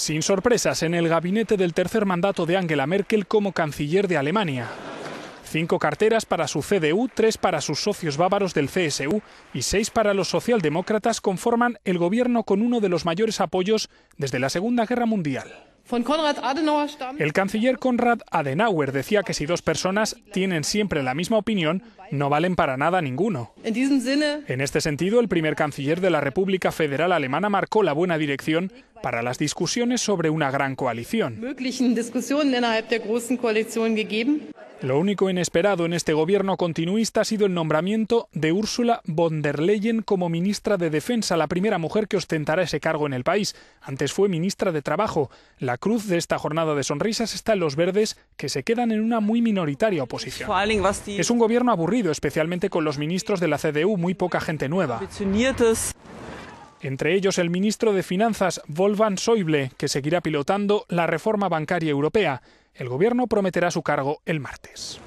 Sin sorpresas en el gabinete del tercer mandato de Angela Merkel como canciller de Alemania. Cinco carteras para su CDU, tres para sus socios bávaros del CSU y seis para los socialdemócratas conforman el gobierno con uno de los mayores apoyos desde la Segunda Guerra Mundial. El canciller Konrad Adenauer decía que si dos personas tienen siempre la misma opinión, no valen para nada ninguno. En este sentido, el primer canciller de la República Federal Alemana marcó la buena dirección para las discusiones sobre una gran coalición. Lo único inesperado en este gobierno continuista ha sido el nombramiento de Úrsula von der Leyen como ministra de Defensa, la primera mujer que ostentará ese cargo en el país. Antes fue ministra de Trabajo. La cruz de esta jornada de sonrisas está en los verdes, que se quedan en una muy minoritaria oposición. Es un gobierno aburrido, especialmente con los ministros de la CDU, muy poca gente nueva entre ellos el ministro de Finanzas Wolfgang Schäuble, que seguirá pilotando la reforma bancaria europea. El gobierno prometerá su cargo el martes.